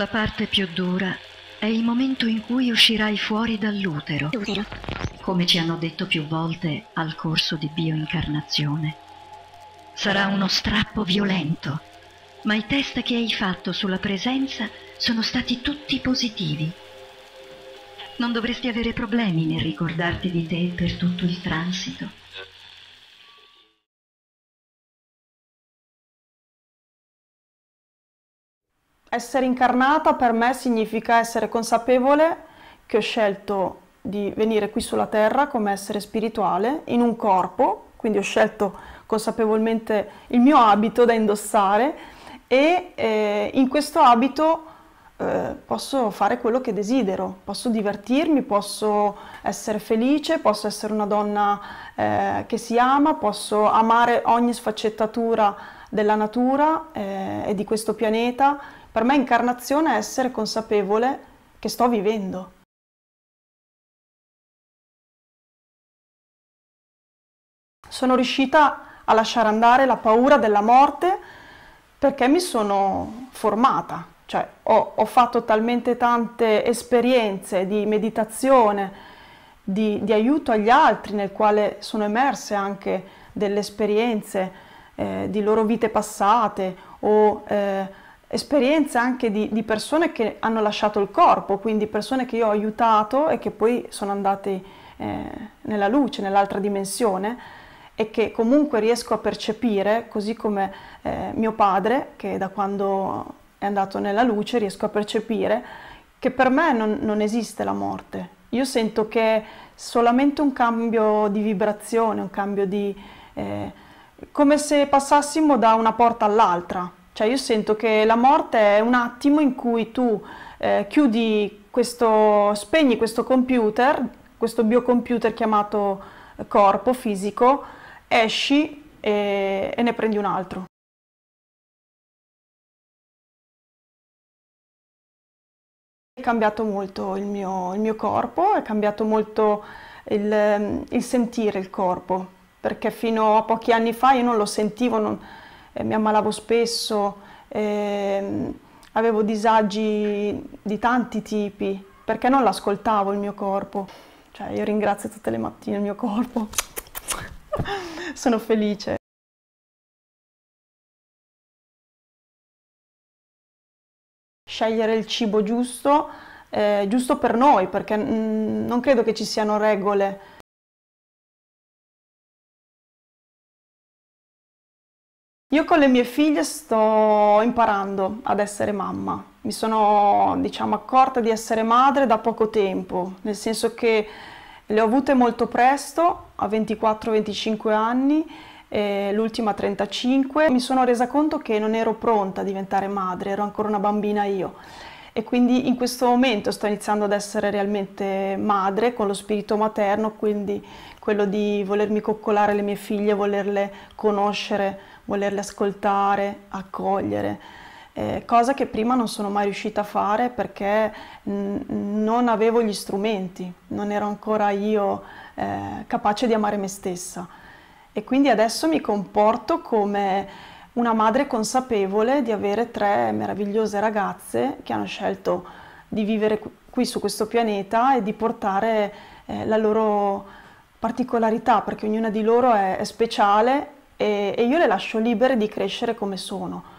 La parte più dura è il momento in cui uscirai fuori dall'utero. Utero. Come ci hanno detto più volte al corso di bioincarnazione. Sarà uno strappo violento, ma i test che hai fatto sulla presenza sono stati tutti positivi. Non dovresti avere problemi nel ricordarti di te per tutto il transito. Essere incarnata per me significa essere consapevole che ho scelto di venire qui sulla terra come essere spirituale in un corpo, quindi ho scelto consapevolmente il mio abito da indossare e eh, in questo abito eh, posso fare quello che desidero, posso divertirmi, posso essere felice, posso essere una donna eh, che si ama, posso amare ogni sfaccettatura della natura eh, e di questo pianeta per me incarnazione è essere consapevole che sto vivendo. Sono riuscita a lasciare andare la paura della morte perché mi sono formata, cioè ho, ho fatto talmente tante esperienze di meditazione, di, di, aiuto agli altri, nel quale sono emerse anche delle esperienze eh, di loro vite passate o eh, esperienza anche di, di, persone che hanno lasciato il corpo, quindi persone che io ho aiutato e che poi sono andate eh, nella luce, nell'altra dimensione e che comunque riesco a percepire, così come eh, mio padre, che da quando è andato nella luce riesco a percepire, che per me non, non esiste la morte. Io sento che è solamente un cambio di vibrazione, un cambio di... Eh, come se passassimo da una porta all'altra cioè io sento che la morte è un attimo in cui tu eh, chiudi questo, spegni questo computer, questo biocomputer chiamato eh, corpo fisico, esci e, e ne prendi un altro. È cambiato molto il mio, il mio corpo, è cambiato molto il, il, sentire il corpo, perché fino a pochi anni fa io non lo sentivo, non, eh, mi ammalavo spesso, eh, avevo disagi di tanti tipi, perché non l'ascoltavo il mio corpo. Cioè io ringrazio tutte le mattine il mio corpo, sono felice. Scegliere il cibo giusto, eh, giusto per noi, perché mh, mm, non credo che ci siano regole Io con le mie figlie sto imparando ad essere mamma. Mi sono, diciamo, accorta di essere madre da poco tempo, nel senso che le ho avute molto presto, a 24-25 anni, l'ultima a 35. Mi sono resa conto che non ero pronta a diventare madre, ero ancora una bambina io e quindi in questo momento sto iniziando ad essere realmente madre con lo spirito materno, quindi quello di volermi coccolare le mie figlie, volerle conoscere, volerle ascoltare, accogliere, eh, cosa che prima non sono mai riuscita a fare perché non avevo gli strumenti, non ero ancora io eh, capace di amare me stessa. E quindi adesso mi comporto come una madre consapevole di avere tre meravigliose ragazze che hanno scelto di vivere qui su questo pianeta e di portare eh, la loro particolarità, perché ognuna di loro è, è speciale e, e io le lascio libere di crescere come sono.